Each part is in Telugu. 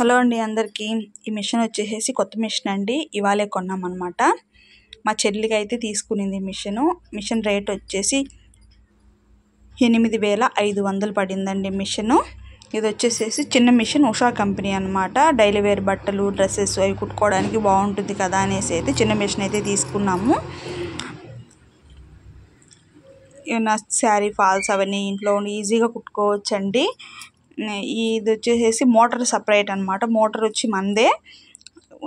హలో అండి అందరికీ ఈ మిషన్ వచ్చేసేసి కొత్త మిషన్ అండి ఇవాళే అనమాట మా చెల్లికి అయితే తీసుకునింది మిషను మిషన్ రేట్ వచ్చేసి ఎనిమిది వేల ఐదు వందలు పడిందండి మిషను ఇది వచ్చేసేసి చిన్న మిషన్ ఉషా కంపెనీ అనమాట డైలీ వేర్ బట్టలు డ్రెస్సెస్ అవి కుట్టుకోవడానికి బాగుంటుంది కదా అనేసి అయితే చిన్న మిషన్ అయితే తీసుకున్నాము ఏమైనా శారీ ఫాల్స్ అవన్నీ ఇంట్లో ఈజీగా కుట్టుకోవచ్చండి ఇది వచ్చేసేసి మోటార్ సపరేట్ అనమాట మోటార్ వచ్చి మందే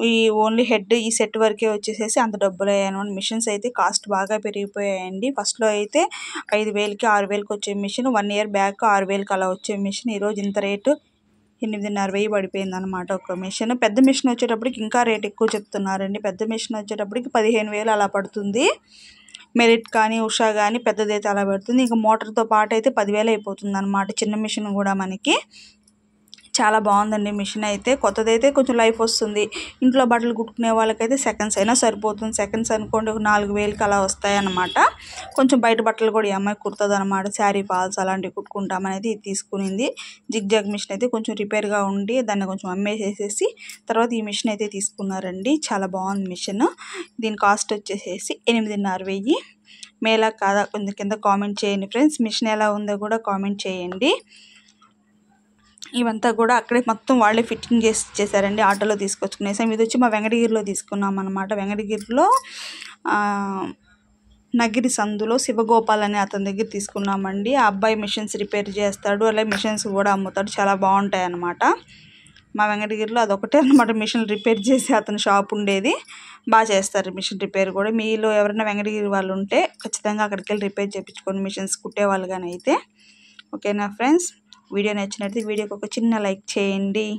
ఈ ఓన్లీ హెడ్ ఈ సెట్ వరకే వచ్చేసేసి అంత డబ్బులు అనమాట మిషన్స్ అయితే కాస్ట్ బాగా పెరిగిపోయాయండి ఫస్ట్లో అయితే ఐదు వేలకి ఆరు వేలకి వచ్చే మిషన్ వన్ ఇయర్ బ్యాక్ ఆరు వేలకి అలా వచ్చే మిషన్ ఈరోజు ఇంత రేటు ఎనిమిదిన్నర వెయ్యి పడిపోయింది అనమాట ఒక మిషన్ పెద్ద మిషన్ వచ్చేటప్పటికి ఇంకా రేట్ ఎక్కువ చెప్తున్నారండి పెద్ద మిషన్ వచ్చేటప్పటికి పదిహేను వేలు అలా పడుతుంది మెరిట్ కానీ ఉషా కానీ పెద్దది అయితే అలా పడుతుంది ఇంకా మోటార్తో పాటు అయితే పదివేలు అయిపోతుంది అనమాట చిన్న మిషన్ కూడా మనకి చాలా బాగుందండి మిషన్ అయితే కొత్తదైతే కొంచెం లైఫ్ వస్తుంది ఇంట్లో బట్టలు కుట్టుకునే వాళ్ళకైతే సెకండ్స్ అయినా సరిపోతుంది సెకండ్స్ అనుకోండి ఒక నాలుగు వేలకి అలా వస్తాయన్నమాట కొంచెం బయట బట్టలు కూడా ఈ అమ్మాయి కుడుతుంది అనమాట శారీ ఫాల్స్ అలాంటివి కుట్టుకుంటామనేది తీసుకునింది జిగ్ జగ్ మిషన్ అయితే కొంచెం రిపేర్గా ఉండి దాన్ని కొంచెం అమ్మేసేసేసి తర్వాత ఈ మిషన్ అయితే తీసుకున్నారండి చాలా బాగుంది మిషన్ దీని కాస్ట్ వచ్చేసేసి ఎనిమిదిన్నర వెయ్యి మేలా కాదా కొంత కింద కామెంట్ చేయండి ఫ్రెండ్స్ మిషన్ ఎలా ఉందో కూడా కామెంట్ చేయండి ఇవంతా కూడా అక్కడే మొత్తం వాళ్ళే ఫిట్టింగ్ చేసి ఇచ్చేసారండి ఆటోలో తీసుకొచ్చుకునేసాం ఇది వచ్చి మా వెంకటగిరిలో తీసుకున్నాం అనమాట వెంకటగిరిలో నగిరి సందులో శివగోపాల్ అనే అతని దగ్గర తీసుకున్నామండి ఆ అబ్బాయి మిషన్స్ రిపేర్ చేస్తాడు అలాగే మిషన్స్ కూడా అమ్ముతాడు చాలా బాగుంటాయి అనమాట మా వెంకటగిరిలో అదొకటే అనమాట మిషన్ రిపేర్ చేసి అతని షాప్ ఉండేది బాగా చేస్తారు మిషన్ రిపేర్ కూడా మీలో ఎవరైనా వెంకటగిరి వాళ్ళు ఉంటే ఖచ్చితంగా అక్కడికి వెళ్ళి రిపేర్ చేయించుకొని మిషన్స్ కుట్టేవాళ్ళు కానీ అయితే ఓకేనా ఫ్రెండ్స్ వీడియో నచ్చినట్లయితే వీడియోకి ఒక చిన్న లైక్ చేయండి